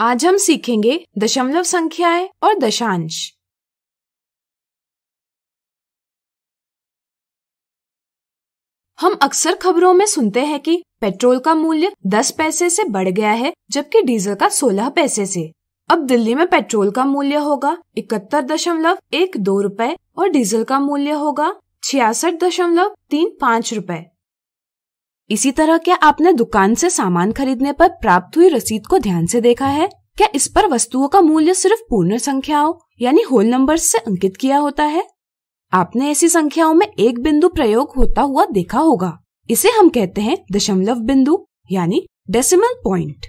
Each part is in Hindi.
आज हम सीखेंगे दशमलव संख्याएं और दशांश हम अक्सर खबरों में सुनते हैं कि पेट्रोल का मूल्य 10 पैसे से बढ़ गया है जबकि डीजल का 16 पैसे से। अब दिल्ली में पेट्रोल का मूल्य होगा इकहत्तर दशमलव एक दो रूपए और डीजल का मूल्य होगा छियासठ दशमलव तीन पाँच रूपए इसी तरह क्या आपने दुकान से सामान खरीदने पर प्राप्त हुई रसीद को ध्यान से देखा है क्या इस पर वस्तुओं का मूल्य सिर्फ पूर्ण संख्याओं यानी होल नंबर्स से अंकित किया होता है आपने ऐसी संख्याओं में एक बिंदु प्रयोग होता हुआ देखा होगा इसे हम कहते हैं दशमलव बिंदु यानी डेसिमल पॉइंट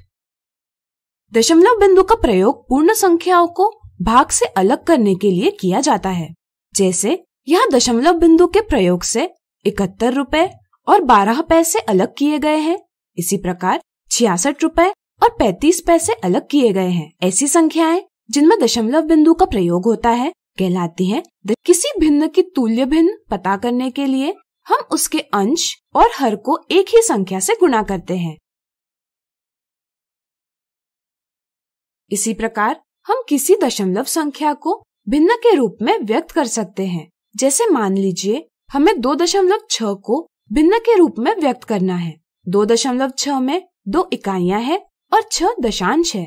दशमलव बिंदु का प्रयोग पूर्ण संख्याओं को भाग से अलग करने के लिए किया जाता है जैसे यह दशमलव बिंदु के प्रयोग से इकहत्तर रूपए और बारह पैसे अलग किए गए हैं इसी प्रकार छियासठ रूपए और पैतीस पैसे अलग किए गए हैं ऐसी संख्याएं जिनमें दशमलव बिंदु का प्रयोग होता है कहलाती हैं किसी भिन्न की तुल्य भिन्न पता करने के लिए हम उसके अंश और हर को एक ही संख्या से गुणा करते हैं इसी प्रकार हम किसी दशमलव संख्या को भिन्न के रूप में व्यक्त कर सकते हैं जैसे मान लीजिए हमें दो दशमलव छह को भिन्न के रूप में व्यक्त करना है दो दशमलव छह में दो इकाइयां हैं और छह दशांश है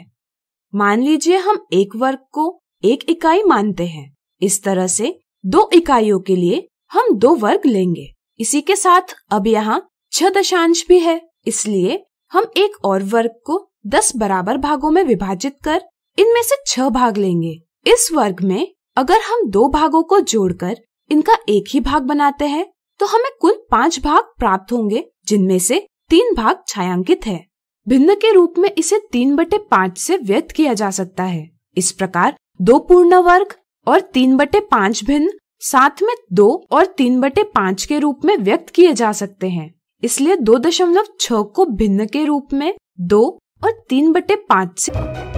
मान लीजिए हम एक वर्ग को एक इकाई मानते हैं इस तरह से दो इकाइयों के लिए हम दो वर्ग लेंगे इसी के साथ अब यहाँ छह दशांश भी है इसलिए हम एक और वर्ग को दस बराबर भागों में विभाजित कर इनमें से छह भाग लेंगे इस वर्ग में अगर हम दो भागों को जोड़कर इनका एक ही भाग बनाते हैं तो हमें कुल पांच भाग प्राप्त होंगे जिनमें से तीन भाग छायांकित है भिन्न के रूप में इसे तीन बटे पाँच से व्यक्त किया जा सकता है इस प्रकार दो पूर्ण वर्ग और तीन बटे पाँच भिन्न साथ में दो और तीन बटे पाँच के रूप में व्यक्त किए जा सकते हैं इसलिए दो दशमलव छ को भिन्न के रूप में दो और तीन बटे पाँच से